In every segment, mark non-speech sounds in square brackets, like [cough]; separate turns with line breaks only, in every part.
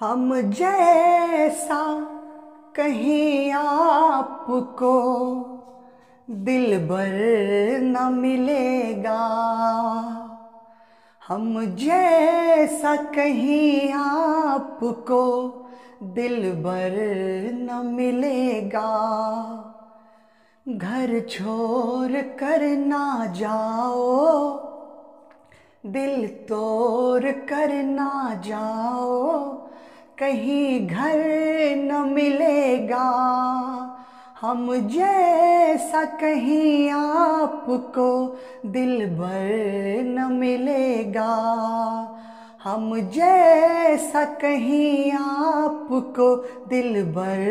हम जैसा कहीं आपको दिल भर न मिलेगा हम जैसा कहीं आपको दिल भर न मिलेगा घर छोड़ कर ना जाओ दिल तोड़ कर ना जाओ कहीं घर न मिलेगा हम जैसा कहीं आपको दिल भर न मिलेगा हम जैसा कहीं आपको दिल भर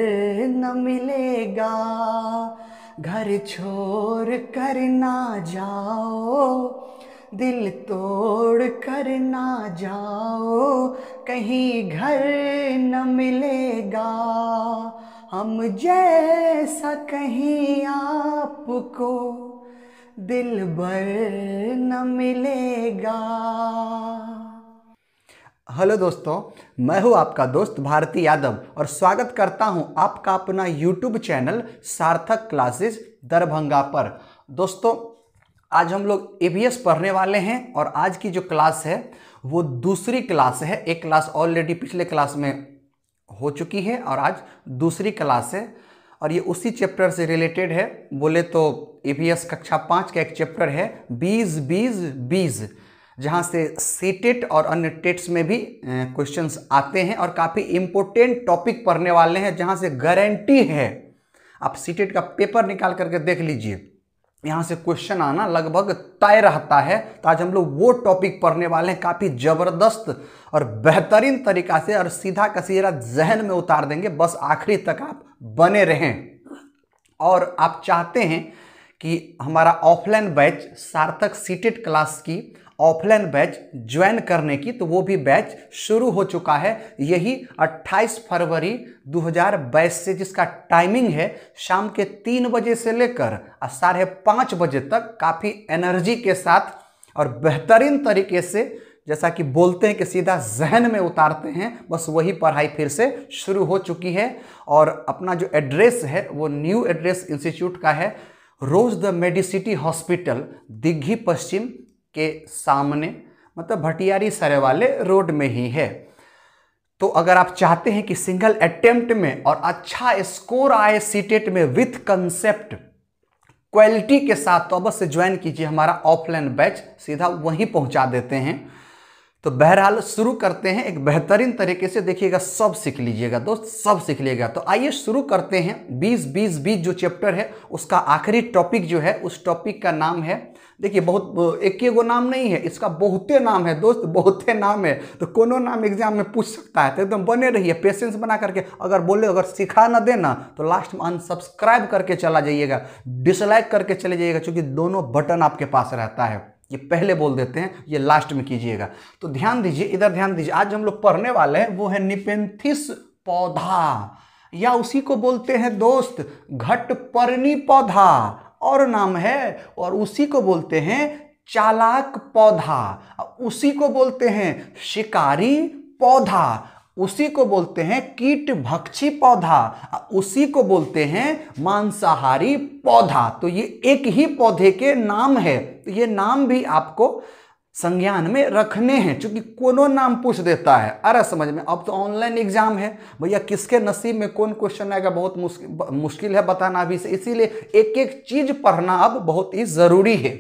न मिलेगा घर छोड़ कर ना जाओ दिल तोड़ कर ना जाओ कहीं घर न मिलेगा हम जैसा कहीं आपको दिल भर न मिलेगा हेलो
दोस्तों मैं हूं आपका दोस्त भारती यादव और स्वागत करता हूं आपका अपना YouTube channel Sarthak classes Darbhanga पर दोस्तों आज हम लोग ए पढ़ने वाले हैं और आज की जो क्लास है वो दूसरी क्लास है एक क्लास ऑलरेडी पिछले क्लास में हो चुकी है और आज दूसरी क्लास है और ये उसी चैप्टर से रिलेटेड है बोले तो ए कक्षा पाँच का एक चैप्टर है बीज बीज बीज जहाँ से सी टेट और अन्य टेट्स में भी क्वेश्चंस आते हैं और काफ़ी इम्पोर्टेंट टॉपिक पढ़ने वाले हैं जहाँ से गारंटी है आप सीटेट का पेपर निकाल करके देख लीजिए यहाँ से क्वेश्चन आना लगभग तय रहता है तो आज हम लोग वो टॉपिक पढ़ने वाले हैं काफ़ी ज़बरदस्त और बेहतरीन तरीका से और सीधा का सीधा जहन में उतार देंगे बस आखिरी तक आप बने रहें और आप चाहते हैं कि हमारा offline batch Sarthak CTET class की ऑफलाइन बैच ज्वाइन करने की तो वो भी बैच शुरू हो चुका है यही 28 फरवरी 2022 से जिसका टाइमिंग है शाम के तीन बजे से लेकर साढ़े पाँच बजे तक काफ़ी एनर्जी के साथ और बेहतरीन तरीके से जैसा कि बोलते हैं कि सीधा जहन में उतारते हैं बस वही पढ़ाई फिर से शुरू हो चुकी है और अपना जो एड्रेस है वो न्यू एड्रेस इंस्टीट्यूट का है रोज the Medicity hospital Digghi Pashchim के सामने मतलब भटियारी सरे वाले रोड में ही है तो अगर आप चाहते हैं कि सिंगल अटेम्प्ट में और अच्छा स्कोर आए सीटेट e में विथ कंसेप्ट क्वालिटी के साथ तो अवश्य ज्वाइन कीजिए हमारा ऑफलाइन बैच सीधा वहीं पहुंचा देते हैं तो बहरहाल शुरू करते हैं एक बेहतरीन तरीके से देखिएगा सब सीख लीजिएगा दोस्त सब सीख लीजिएगा तो आइए शुरू करते हैं बीस बीस बीस जो चैप्टर है उसका आखिरी टॉपिक जो है उस टॉपिक का नाम है देखिए बहुत एक गो नाम नहीं है इसका बहुते नाम है दोस्त बहुते नाम है तो कोनो नाम एग्जाम में पूछ सकता है तो एकदम बने रहिए पेशेंस बना करके अगर बोले अगर सिखा ना देना तो लास्ट में अनसब्सक्राइब करके चला जाइएगा डिसलाइक करके चले जाइएगा क्योंकि दोनों बटन आपके पास रहता है ये पहले बोल देते हैं ये लास्ट में कीजिएगा तो ध्यान दीजिए इधर ध्यान दीजिए आज हम लोग पढ़ने वाले हैं वो है निपेंथिस पौधा या उसी को बोलते हैं दोस्त घट परनी पौधा और नाम है और उसी को बोलते हैं चालाक पौधा उसी को बोलते हैं शिकारी पौधा उसी को बोलते हैं कीट भक्षी पौधा उसी को बोलते हैं मांसाहारी पौधा तो ये एक ही पौधे के नाम है तो ये नाम भी आपको संज्ञान में रखने हैं क्योंकि कोनो नाम पूछ देता है अरे समझ में अब तो ऑनलाइन एग्जाम है भैया किसके नसीब में कौन क्वेश्चन आएगा बहुत मुश्किल मुश्किल है बताना अभी से इसीलिए एक एक चीज पढ़ना अब बहुत ही ज़रूरी है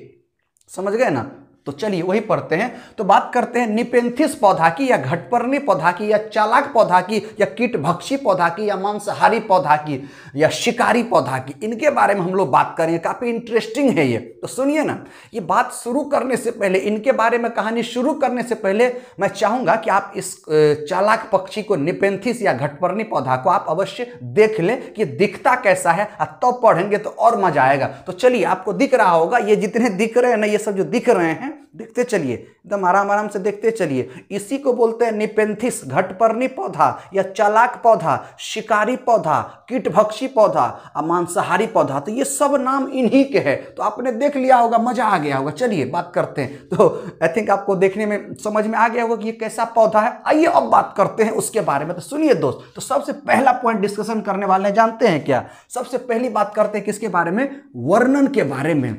समझ गए ना तो चलिए वही पढ़ते हैं तो बात करते हैं निपेंथिस पौधा की या घटपर्णी पौधा की या चालाक पौधा की या भक्षी पौधा की या मांसाहारी पौधा की या शिकारी पौधा की इनके बारे में हम लोग बात करें काफ़ी इंटरेस्टिंग है ये तो सुनिए ना ये बात शुरू करने से पहले इनके बारे में कहानी शुरू करने से पहले मैं चाहूंगा कि आप इस चालाक पक्षी को निपेंथिस या घटपर्णी पौधा को आप अवश्य देख लें कि दिखता कैसा है तब तो पढ़ेंगे तो और मजा आएगा तो चलिए आपको दिख रहा होगा ये जितने दिख रहे हैं ना ये सब जो दिख रहे हैं देखते चलिए एकदम आराम आराम से देखते चलिए इसी को बोलते हैं निपेंथिस घटपर्णी पौधा या चालाक पौधा शिकारी पौधा कीटभक्षी पौधा और मांसाहारी पौधा तो ये सब नाम इन्हीं के हैं तो आपने देख लिया होगा मजा आ गया होगा चलिए बात करते हैं तो आई थिंक आपको देखने में समझ में आ गया होगा कि ये कैसा पौधा है आइए अब बात करते हैं उसके बारे में तो सुनिए दोस्त तो सबसे पहला पॉइंट डिस्कशन करने वाले जानते हैं क्या सबसे पहली बात करते हैं किसके बारे में वर्णन के बारे में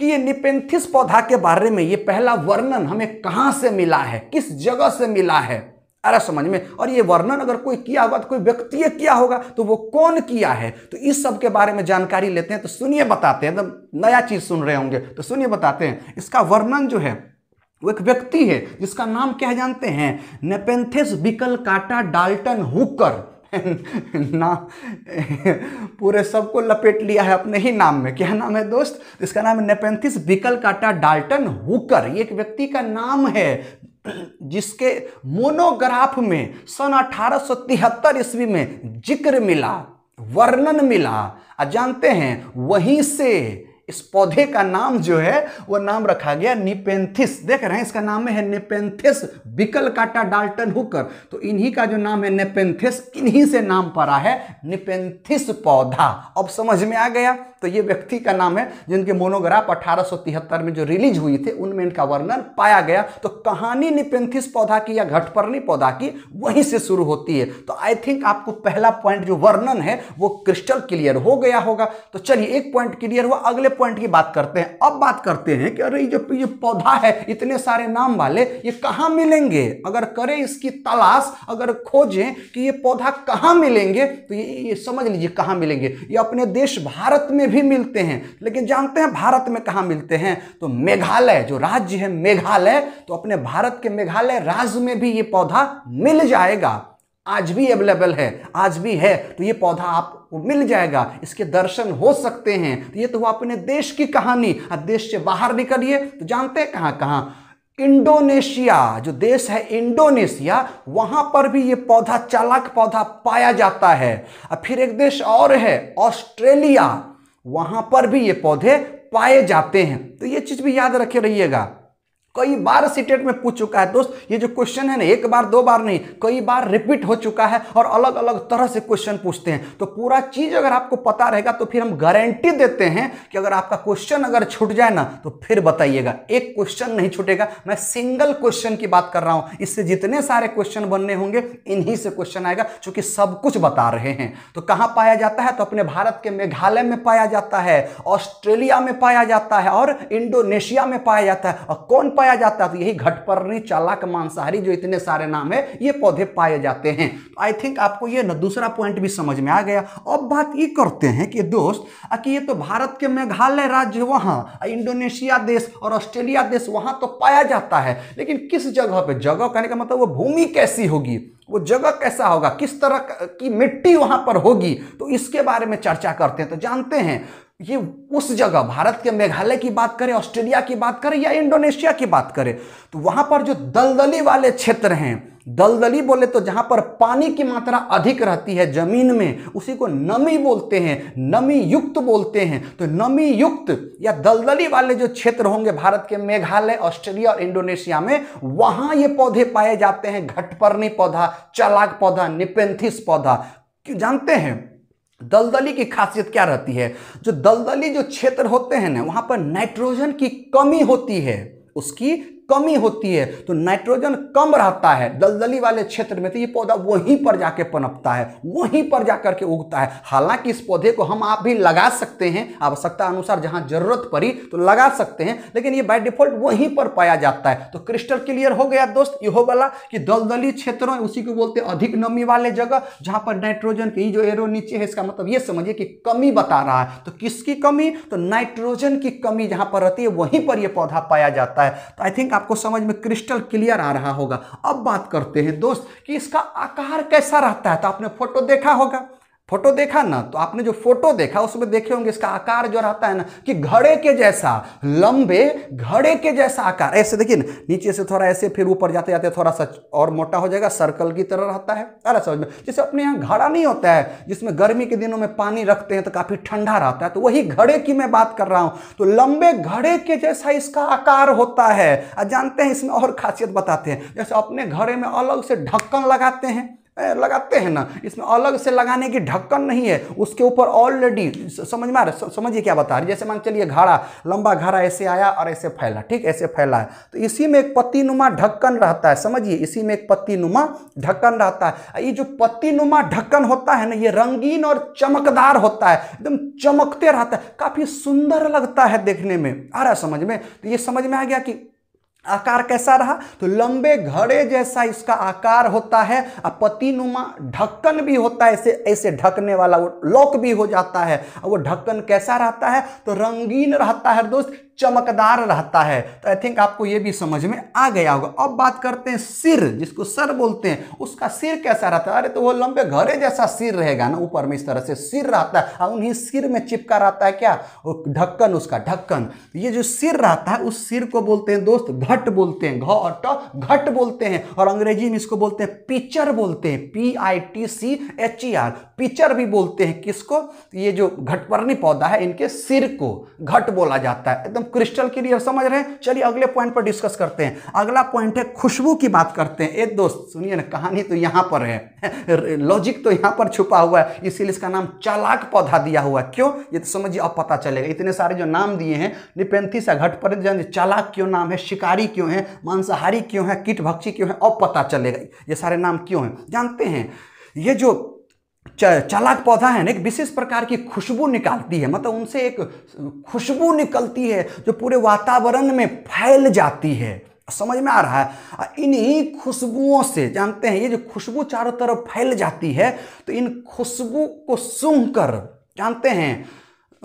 कि ये निपेंथिस पौधा के बारे में ये पहला वर्णन हमें कहां से मिला है किस जगह से मिला है अरे समझ में और ये वर्णन अगर कोई किया होगा तो कोई व्यक्ति किया होगा तो वो कौन किया है तो इस सब के बारे में जानकारी लेते हैं तो सुनिए बताते हैं एकदम मतलब नया चीज सुन रहे होंगे तो सुनिए बताते हैं इसका वर्णन जो है वो एक व्यक्ति है जिसका नाम क्या जानते हैं नेपेंथिस बिकल काटा डाल्टन हुकर [laughs] ना पूरे सब को लपेट लिया है अपने ही नाम में क्या नाम है दोस्त इसका नाम है नेपेंथिस बिकल काटा डाल्टन हुकर ये एक व्यक्ति का नाम है जिसके मोनोग्राफ में सन अठारह ईस्वी में जिक्र मिला वर्णन मिला आ जानते हैं वहीं से इस पौधे का नाम जो है वो नाम रखा गया निपेंथिस देख रहे हैं इसका नाम है निपेंथिस बिकल काटा डाल्टन हुकर तो इन्हीं का जो नाम है निपेंथिस इन्हीं से नाम पड़ा है निपेंथिस पौधा अब समझ में आ गया तो ये व्यक्ति का नाम है जिनके मोनोग्राफ 1873 में जो रिलीज हुई थी उनमें इनका वर्णन पाया गया तो कहानी निपेंथिस पौधा की या घटपर्णी पौधा की वहीं से शुरू होती है तो आई थिंक आपको पहला पॉइंट जो वर्णन है वो क्रिस्टल क्लियर हो गया होगा तो चलिए एक पॉइंट क्लियर हुआ अगले पॉइंट की बात करते हैं अब बात करते हैं कि अरे ये जो ये पौधा है इतने सारे नाम वाले ये कहाँ मिलेंगे अगर करें इसकी तलाश अगर खोजें कि ये पौधा कहाँ मिलेंगे तो ये, ये समझ लीजिए कहाँ मिलेंगे ये अपने देश भारत में भी मिलते हैं लेकिन जानते हैं भारत में कहाँ मिलते हैं तो मेघालय जो राज्य है मेघालय तो अपने भारत के मेघालय राज्य में भी ये पौधा मिल जाएगा आज भी अवेलेबल है आज भी है तो ये पौधा आप वो मिल जाएगा इसके दर्शन हो सकते हैं तो ये तो हुआ अपने देश की कहानी और देश से बाहर निकलिए तो जानते हैं कहाँ कहाँ इंडोनेशिया जो देश है इंडोनेशिया वहां पर भी ये पौधा चालाक पौधा पाया जाता है और फिर एक देश और है ऑस्ट्रेलिया वहां पर भी ये पौधे पाए जाते हैं तो ये चीज भी याद रखे रहिएगा कई बार सीटेट में पूछ चुका है दोस्त ये जो क्वेश्चन है ना एक बार दो बार नहीं कई बार रिपीट हो चुका है और अलग अलग तरह से क्वेश्चन पूछते हैं तो पूरा चीज अगर आपको पता रहेगा तो फिर हम गारंटी देते हैं कि अगर आपका क्वेश्चन अगर छूट जाए ना तो फिर बताइएगा एक क्वेश्चन नहीं छूटेगा मैं सिंगल क्वेश्चन की बात कर रहा हूं इससे जितने सारे क्वेश्चन बनने होंगे इन्हीं से क्वेश्चन आएगा चूंकि सब कुछ बता रहे हैं तो कहां पाया जाता है तो अपने भारत के मेघालय में पाया जाता है ऑस्ट्रेलिया में पाया जाता है और इंडोनेशिया में पाया जाता है और कौन पाया जाता है तो यही घटपर्णी चालक मांसाहारी जो इतने सारे नाम है ये पौधे पाए जाते हैं तो आई थिंक आपको ये ना दूसरा पॉइंट भी समझ में आ गया अब बात ये करते हैं कि दोस्त कि ये तो भारत के मेघालय राज्य वहाँ इंडोनेशिया देश और ऑस्ट्रेलिया देश वहाँ तो पाया जाता है लेकिन किस जगह पर जगह कहने का मतलब वो भूमि कैसी होगी वो जगह कैसा होगा किस तरह की मिट्टी वहां पर होगी तो इसके बारे में चर्चा करते हैं तो जानते हैं ये उस जगह भारत के मेघालय की बात करें ऑस्ट्रेलिया की बात करें या इंडोनेशिया की बात करें तो वहां पर जो दलदली वाले क्षेत्र हैं दलदली बोले तो जहां पर पानी की मात्रा अधिक रहती है जमीन में उसी को नमी बोलते हैं नमी युक्त बोलते हैं तो नमी युक्त या दलदली वाले जो क्षेत्र होंगे भारत के मेघालय ऑस्ट्रेलिया और इंडोनेशिया में वहां ये पौधे पाए जाते हैं घटपर्णी पौधा चलाक पौधा निपेंथिस पौधा क्यों जानते हैं दलदली की खासियत क्या रहती है जो दलदली जो क्षेत्र होते हैं ना वहां पर नाइट्रोजन की कमी होती है उसकी कमी होती है तो नाइट्रोजन कम रहता है दलदली वाले क्षेत्र में तो ये पौधा वहीं पर जाके पनपता है वहीं पर जाकर के उगता है हालांकि इस पौधे को हम आप भी लगा सकते हैं आवश्यकता अनुसार जहां जरूरत पड़ी तो लगा सकते हैं लेकिन ये बाय डिफॉल्ट वहीं पर पाया जाता है तो क्रिस्टल क्लियर हो गया दोस्त हो वाला कि दलदली क्षेत्रों उसी को बोलते हैं अधिक नमी वाले जगह जहां पर नाइट्रोजन की जो एरो नीचे है इसका मतलब ये समझिए कि कमी बता रहा है तो किसकी कमी तो नाइट्रोजन की कमी जहां पर रहती है वहीं पर यह पौधा पाया जाता है तो आई थिंक आपको समझ में क्रिस्टल क्लियर आ रहा होगा अब बात करते हैं दोस्त कि इसका आकार कैसा रहता है तो आपने फोटो देखा होगा फोटो देखा ना तो आपने जो फोटो देखा उसमें देखे होंगे इसका आकार जो रहता है ना कि घड़े के जैसा लंबे घड़े के जैसा आकार ऐसे देखिए ना नीचे से थोड़ा ऐसे फिर ऊपर जाते जाते थोड़ा सा और मोटा हो जाएगा सर्कल की तरह रहता है अरे समझ में जैसे अपने यहाँ घड़ा नहीं होता है जिसमें गर्मी के दिनों में पानी रखते हैं तो काफ़ी ठंडा रहता है तो वही घड़े की मैं बात कर रहा हूँ तो लंबे घड़े के जैसा इसका आकार होता है जानते हैं इसमें और खासियत बताते हैं जैसे अपने घड़े में अलग से ढक्कन लगाते हैं लगाते हैं ना इसमें अलग से लगाने की ढक्कन नहीं है उसके ऊपर ऑलरेडी समझ में आ रहा समझिए क्या बता रहे जैसे मान चलिए घाड़ा लंबा घाड़ा ऐसे आया और ऐसे फैला ठीक ऐसे फैला है तो इसी में एक पत्ती नुमा ढक्कन रहता है समझिए इसी में एक पत्ती नुमा ढक्कन रहता है ये जो पत्ती नुमा ढक्कन होता है ना ये रंगीन और चमकदार होता है एकदम चमकते रहता है काफ़ी सुंदर लगता है देखने में आ रहा समझ में तो ये समझ में आ गया कि आकार कैसा रहा तो लंबे घड़े जैसा इसका आकार होता है और पतिनुमा ढक्कन भी होता है ऐसे ऐसे ढकने वाला वो लॉक भी हो जाता है और वो ढक्कन कैसा रहता है तो रंगीन रहता है दोस्त चमकदार रहता है तो आई थिंक आपको ये भी समझ में आ गया होगा अब बात करते हैं सिर जिसको सर बोलते हैं उसका सिर कैसा रहता है अरे तो वो लंबे घरे जैसा सिर रहेगा ना ऊपर में इस तरह से सिर रहता है और उन्हीं सिर में चिपका रहता है क्या ढक्कन उसका ढक्कन ये जो सिर रहता है उस सिर को बोलते हैं दोस्त घट बोलते हैं घ और घट बोलते हैं और अंग्रेजी में इसको बोलते हैं पिचर बोलते हैं P I T C H E R pitcher भी बोलते हैं किसको ये जो घटपर्णी पौधा है इनके सिर को घट बोला जाता है एकदम क्रिस्टल क्लियर समझ रहे हैं चलिए अगले पॉइंट पर डिस्कस करते हैं अगला पॉइंट है खुशबू की बात करते हैं एक दोस्त सुनिए ना कहानी तो यहाँ पर है लॉजिक [laughs] तो यहाँ पर छुपा हुआ है इसीलिए इसका नाम चालाक पौधा दिया हुआ है क्यों ये तो समझिए अब पता चलेगा इतने सारे जो नाम दिए हैं निपेंथी सा घट पर चालाक क्यों नाम है शिकारी क्यों है मांसाहारी क्यों है कीट भक्षी क्यों है अब पता चलेगा ये सारे नाम क्यों हैं जानते हैं ये जो चालाक पौधा है ना एक विशेष प्रकार की खुशबू निकालती है मतलब उनसे एक खुशबू निकलती है जो पूरे वातावरण में फैल जाती है समझ में आ रहा है इन्हीं खुशबुओं से जानते हैं ये जो खुशबू चारों तरफ फैल जाती है तो इन खुशबू को सूंघ कर जानते हैं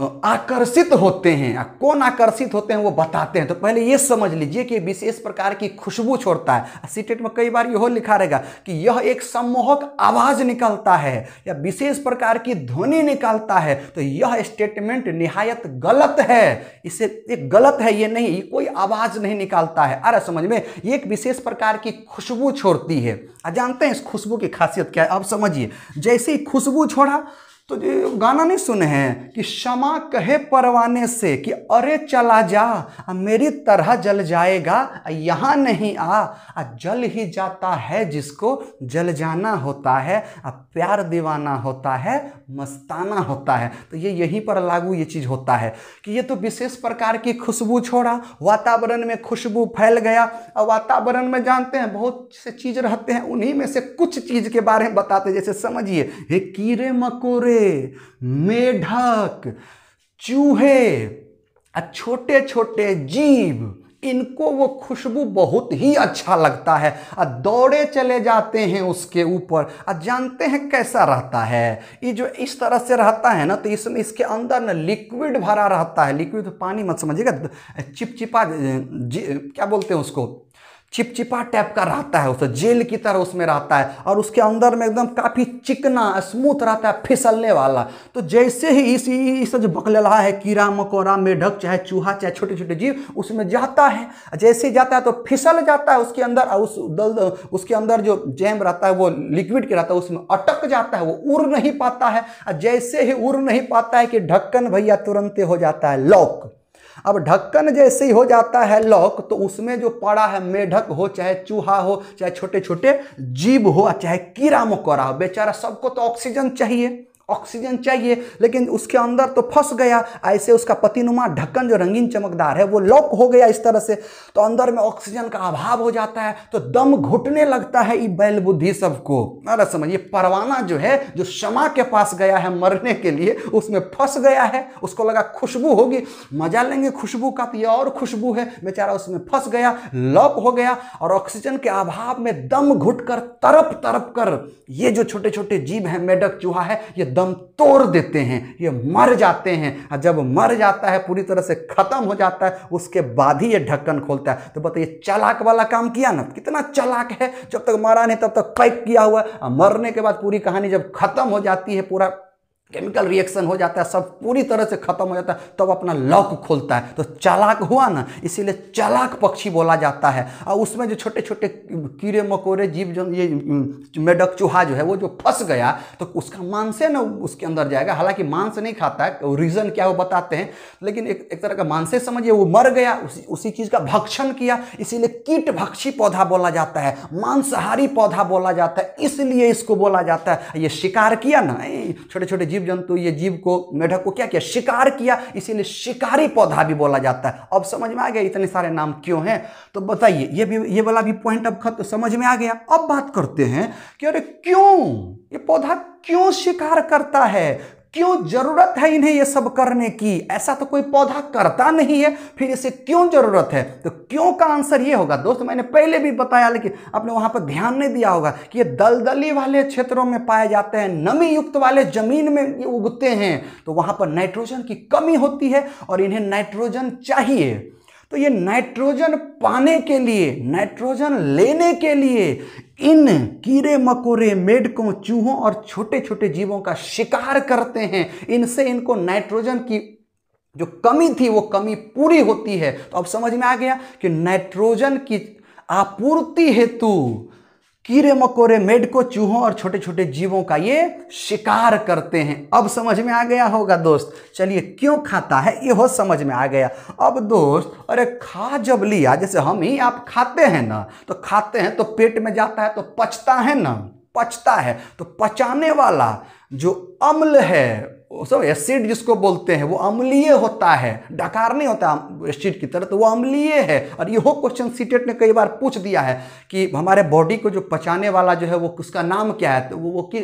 आकर्षित होते हैं कौन आकर्षित होते हैं वो बताते हैं तो पहले ये समझ लीजिए कि विशेष प्रकार की खुशबू छोड़ता है सीटेट में कई बार यह लिखा रहेगा कि यह एक सम्मोहक आवाज निकलता है या विशेष प्रकार की ध्वनि निकालता है तो यह स्टेटमेंट निहायत गलत है इसे एक गलत है ये नहीं ये कोई आवाज नहीं निकालता है अरे समझ में ये एक विशेष प्रकार की खुशबू छोड़ती है जानते हैं इस खुशबू की खासियत क्या है अब समझिए जैसे ही खुशबू छोड़ा तो जो गाना नहीं सुने हैं कि क्षमा कहे परवाने से कि अरे चला जा मेरी तरह जल जाएगा यहाँ नहीं आ आ जल ही जाता है जिसको जल जाना होता है आ प्यार दीवाना होता है मस्ताना होता है तो ये यहीं पर लागू ये चीज़ होता है कि ये तो विशेष प्रकार की खुशबू छोड़ा वातावरण में खुशबू फैल गया और वातावरण में जानते हैं बहुत से चीज़ रहते हैं उन्हीं में से कुछ चीज़ के बारे में बताते जैसे समझिए ये कीड़े मकोड़े कीड़े मेढक चूहे छोटे छोटे जीव इनको वो खुशबू बहुत ही अच्छा लगता है और दौड़े चले जाते हैं उसके ऊपर और जानते हैं कैसा रहता है ये जो इस तरह से रहता है ना तो इसमें इसके अंदर ना लिक्विड भरा रहता है लिक्विड तो पानी मत समझिएगा चिपचिपा क्या बोलते हैं उसको चिपचिपा टाइप का रहता है उसे जेल की तरह उसमें रहता है और उसके अंदर में एकदम काफ़ी चिकना स्मूथ रहता है फिसलने वाला तो जैसे ही इस इस जो बकलेला है कीड़ा मकोड़ा मेढक चाहे चूहा चाहे छोटे छोटे जीव उसमें जाता है जैसे जाता है तो फिसल जाता है उसके अंदर और उस दल उसके अंदर जो जैम रहता है वो लिक्विड के रहता है उसमें अटक जाता है वो उड़ नहीं पाता है जैसे ही उड़ नहीं पाता है कि ढक्कन भैया तुरंत हो जाता है लॉक अब ढक्कन जैसे ही हो जाता है लॉक तो उसमें जो पड़ा है मेढक हो चाहे चूहा हो चाहे छोटे छोटे जीव हो चाहे कीड़ा मकोड़ा हो बेचारा सबको तो ऑक्सीजन चाहिए ऑक्सीजन चाहिए लेकिन उसके अंदर तो फंस गया ऐसे उसका पतिनुमा ढक्कन जो रंगीन चमकदार है वो लॉक हो गया इस तरह से तो अंदर में ऑक्सीजन का अभाव हो जाता है तो दम घुटने लगता है ये बैल बुद्धि सबको अरे समझिए परवाना जो है जो क्षमा के पास गया है मरने के लिए उसमें फंस गया है उसको लगा खुशबू होगी मजा लेंगे खुशबू का तो ये और खुशबू है बेचारा उसमें फंस गया लॉक हो गया और ऑक्सीजन के अभाव में दम घुट कर तरप तरप कर ये जो छोटे छोटे जीव हैं मेढक चूहा है ये दम तोड़ देते हैं ये मर जाते हैं और जब मर जाता है पूरी तरह से ख़त्म हो जाता है उसके बाद ही ये ढक्कन खोलता है तो बताइए चलाक वाला काम किया ना कितना चलाक है जब तक मरा नहीं तब तक पैक किया हुआ है और मरने के बाद पूरी कहानी जब ख़त्म हो जाती है पूरा केमिकल रिएक्शन हो जाता है सब पूरी तरह से खत्म हो जाता है तब तो अपना लॉक खोलता है तो चालाक हुआ ना इसीलिए चालाक पक्षी बोला जाता है और उसमें जो छोटे छोटे कीड़े मकोड़े जीव जन ये मेढक चूहा जो है वो जो फंस गया तो उसका मांस है ना उसके अंदर जाएगा हालांकि मांस नहीं खाता है रीज़न तो क्या वो बताते हैं लेकिन एक, एक तरह का मांसे समझिए वो मर गया उसी उसी चीज़ का भक्षण किया इसीलिए कीट भक्षी पौधा बोला जाता है मांसाहारी पौधा बोला जाता है इसलिए इसको बोला जाता है ये शिकार किया ना छोटे छोटे जीव जंतु ये जीव को मेढक को क्या किया शिकार किया इसीलिए शिकारी पौधा भी बोला जाता है अब समझ में आ गया इतने सारे नाम क्यों हैं तो बताइए ये भी ये वाला भी पॉइंट अब खत समझ में आ गया अब बात करते हैं कि अरे क्यों ये पौधा क्यों शिकार करता है क्यों जरूरत है इन्हें यह सब करने की ऐसा तो कोई पौधा करता नहीं है फिर इसे क्यों जरूरत है तो क्यों का आंसर ये होगा दोस्त मैंने पहले भी बताया लेकिन आपने वहां पर ध्यान नहीं दिया होगा कि ये दलदली वाले क्षेत्रों में पाए जाते हैं नमी युक्त वाले जमीन में ये उगते हैं तो वहां पर नाइट्रोजन की कमी होती है और इन्हें नाइट्रोजन चाहिए तो ये नाइट्रोजन पाने के लिए नाइट्रोजन लेने के लिए इन कीड़े मकोड़े मेढकों चूहों और छोटे छोटे जीवों का शिकार करते हैं इनसे इनको नाइट्रोजन की जो कमी थी वो कमी पूरी होती है तो अब समझ में आ गया कि नाइट्रोजन की आपूर्ति हेतु कीड़े मकोड़े को चूहों और छोटे छोटे जीवों का ये शिकार करते हैं अब समझ में आ गया होगा दोस्त चलिए क्यों खाता है ये हो समझ में आ गया अब दोस्त अरे खा जब लिया जैसे हम ही आप खाते हैं ना तो खाते हैं तो पेट में जाता है तो पचता है ना पचता है तो पचाने वाला जो अम्ल है सब एसिड जिसको बोलते हैं वो अम्लीय होता है डकार नहीं होता एसिड की तरह तो वो अम्लीय है और यह क्वेश्चन सीटेट ने कई बार पूछ दिया है कि हमारे बॉडी को जो पचाने वाला जो है वो उसका नाम क्या है तो वो, वो कि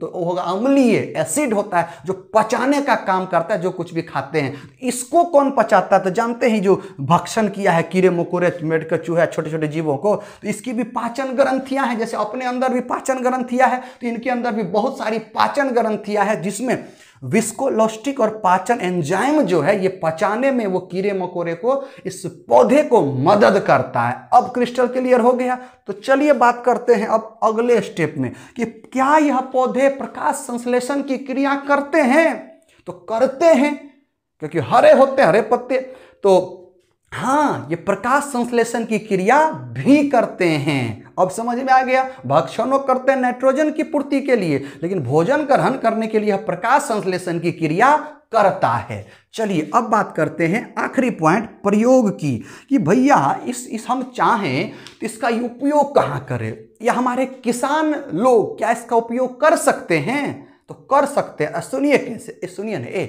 तो वो होगा अम्लीय एसिड होता है जो पचाने का काम करता है जो कुछ भी खाते हैं इसको कौन पचाता है तो जानते ही जो भक्षण किया है कीड़े मकोड़े मेडकर चूहे छोटे छोटे जीवों को तो इसकी भी पाचन ग्रंथियाँ हैं जैसे अपने अंदर भी पाचन ग्रंथियाँ हैं तो इनके अंदर भी बहुत सारी पाचन ग्रंथियाँ हैं जिसमें विस्कोलोस्टिक और पाचन एंजाइम जो है ये पचाने में वो कीड़े मकोड़े को इस पौधे को मदद करता है अब क्रिस्टल क्लियर हो गया तो चलिए बात करते हैं अब अगले स्टेप में कि क्या यह पौधे प्रकाश संश्लेषण की क्रिया करते हैं तो करते हैं क्योंकि हरे होते हैं हरे पत्ते तो हाँ ये प्रकाश संश्लेषण की क्रिया भी करते हैं अब समझ में आ गया भक्षणों करते हैं नाइट्रोजन की पूर्ति के लिए लेकिन भोजन ग्रहण करने के लिए प्रकाश संश्लेषण की क्रिया करता है चलिए अब बात करते हैं आखिरी पॉइंट प्रयोग की कि भैया इस इस हम चाहें तो इसका उपयोग कहाँ करें या हमारे किसान लोग क्या इसका उपयोग कर सकते हैं तो कर सकते हैं सुनिए कैसे सुनिए ना ए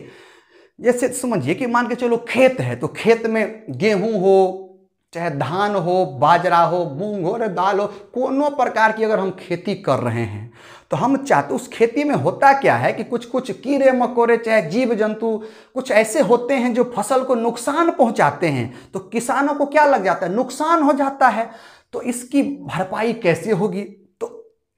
जैसे समझिए कि मान के चलो खेत है तो खेत में गेहूं हो चाहे धान हो बाजरा हो मूंग हो रे दाल हो कोनो प्रकार की अगर हम खेती कर रहे हैं तो हम चाहते उस खेती में होता क्या है कि कुछ कुछ कीड़े मकोड़े चाहे जीव जंतु कुछ ऐसे होते हैं जो फसल को नुकसान पहुंचाते हैं तो किसानों को क्या लग जाता है नुकसान हो जाता है तो इसकी भरपाई कैसे होगी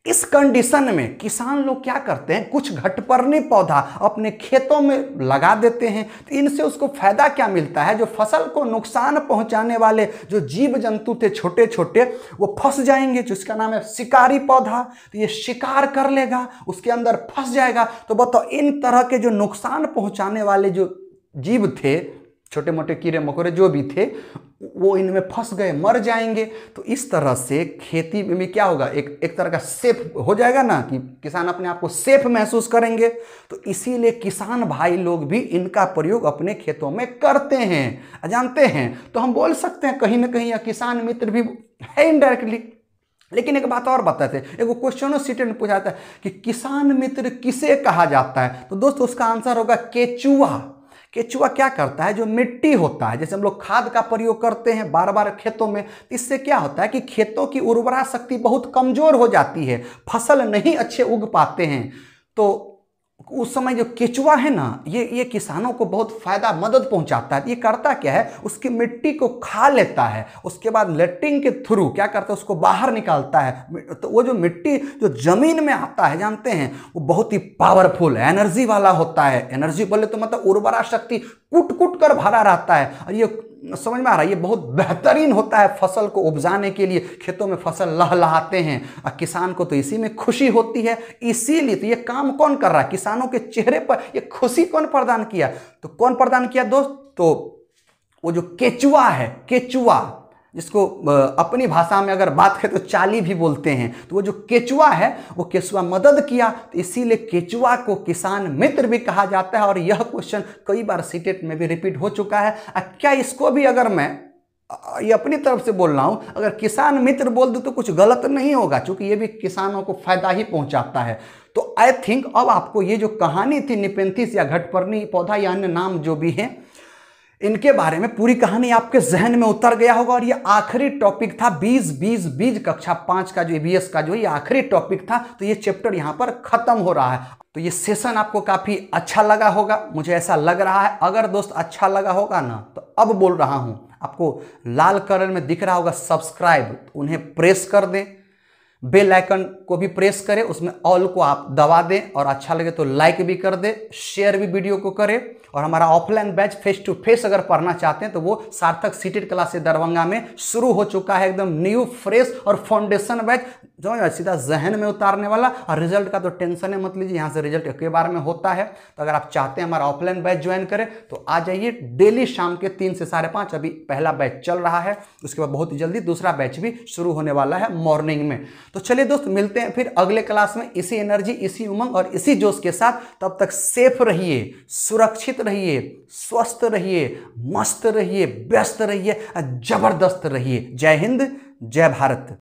इस कंडीशन में किसान लोग क्या करते हैं कुछ घटपरनी पौधा अपने खेतों में लगा देते हैं तो इनसे उसको फायदा क्या मिलता है जो फसल को नुकसान पहुंचाने वाले जो जीव जंतु थे छोटे छोटे वो फंस जाएंगे जिसका नाम है शिकारी पौधा तो ये शिकार कर लेगा उसके अंदर फंस जाएगा तो बताओ इन तरह के जो नुकसान पहुंचाने वाले जो जीव थे छोटे मोटे कीड़े मकोड़े जो भी थे वो इनमें फंस गए मर जाएंगे तो इस तरह से खेती में क्या होगा एक एक तरह का सेफ हो जाएगा ना कि किसान अपने आप को सेफ महसूस करेंगे तो इसीलिए किसान भाई लोग भी इनका प्रयोग अपने खेतों में करते हैं जानते हैं तो हम बोल सकते हैं कहीं ना कहीं या किसान मित्र भी है इनडायरेक्टली लेकिन एक बात और बताते हैं एक क्वेश्चन सीटेंट पूछा जाता है कि किसान मित्र किसे कहा जाता है तो दोस्तों उसका आंसर होगा केचुआ केचुआ क्या करता है जो मिट्टी होता है जैसे हम लोग खाद का प्रयोग करते हैं बार बार खेतों में तो इससे क्या होता है कि खेतों की उर्वरा शक्ति बहुत कमज़ोर हो जाती है फसल नहीं अच्छे उग पाते हैं तो उस समय जो केचुआ है ना ये ये किसानों को बहुत फ़ायदा मदद पहुंचाता है ये करता क्या है उसकी मिट्टी को खा लेता है उसके बाद लेट्रिन के थ्रू क्या करता है उसको बाहर निकालता है तो वो जो मिट्टी जो ज़मीन में आता है जानते हैं वो बहुत ही पावरफुल है एनर्जी वाला होता है एनर्जी बोले तो मतलब उर्वरा शक्ति कुट कुट कर भरा रहता है और ये समझ में आ रहा है ये बहुत बेहतरीन होता है फसल को उपजाने के लिए खेतों में फसल लहलहाते हैं और किसान को तो इसी में खुशी होती है इसीलिए तो ये काम कौन कर रहा है किसानों के चेहरे पर ये खुशी कौन प्रदान किया तो कौन प्रदान किया दोस्त तो वो जो केचुआ है केचुआ जिसको अपनी भाषा में अगर बात करें तो चाली भी बोलते हैं तो वो जो केचुआ है वो केचुआ मदद किया तो इसीलिए केचुआ को किसान मित्र भी कहा जाता है और यह क्वेश्चन कई बार सीटेट e में भी रिपीट हो चुका है क्या इसको भी अगर मैं ये अपनी तरफ से बोल रहा हूँ अगर किसान मित्र बोल दूँ तो कुछ गलत नहीं होगा क्योंकि ये भी किसानों को फायदा ही पहुँचाता है तो आई थिंक अब आपको ये जो कहानी थी निपेंथिस या घटपर्णी पौधा या अन्य नाम जो भी है इनके बारे में पूरी कहानी आपके जहन में उतर गया होगा और ये आखिरी टॉपिक था बीस बीस बीज कक्षा पाँच का जो ईवीएस का जो ये आखिरी टॉपिक था तो ये चैप्टर यहाँ पर खत्म हो रहा है तो ये सेशन आपको काफ़ी अच्छा लगा होगा मुझे ऐसा लग रहा है अगर दोस्त अच्छा लगा होगा ना तो अब बोल रहा हूँ आपको लाल कलर में दिख रहा होगा सब्सक्राइब तो उन्हें प्रेस कर दें बेल आइकन को भी प्रेस करें उसमें ऑल को आप दबा दें और अच्छा लगे तो लाइक भी कर दें शेयर भी वीडियो को करें और हमारा offline batch face to face अगर पढ़ना चाहते हैं तो वो सार्थक सीटेड क्लासेस दरभंगा में शुरू हो चुका है एकदम न्यू फ्रेश और फाउंडेशन बैच जो सीधा जहन में उतारने वाला और रिजल्ट का तो टेंशन है मत लीजिए यहाँ से रिजल्ट एक बार में होता है तो अगर आप चाहते हैं हमारा ऑफलाइन बैच ज्वाइन करें तो आ जाइए डेली शाम के तीन से साढ़े पाँच अभी पहला बैच चल रहा है उसके बाद बहुत ही जल्दी दूसरा बैच भी शुरू होने वाला है मॉर्निंग में तो चलिए दोस्त मिलते हैं फिर अगले क्लास में इसी एनर्जी इसी उमंग और इसी जोश के साथ तब तक सेफ रहिए सुरक्षित रहिए स्वस्थ रहिए मस्त रहिए व्यस्त रहिए जबरदस्त रहिए जय हिंद जय भारत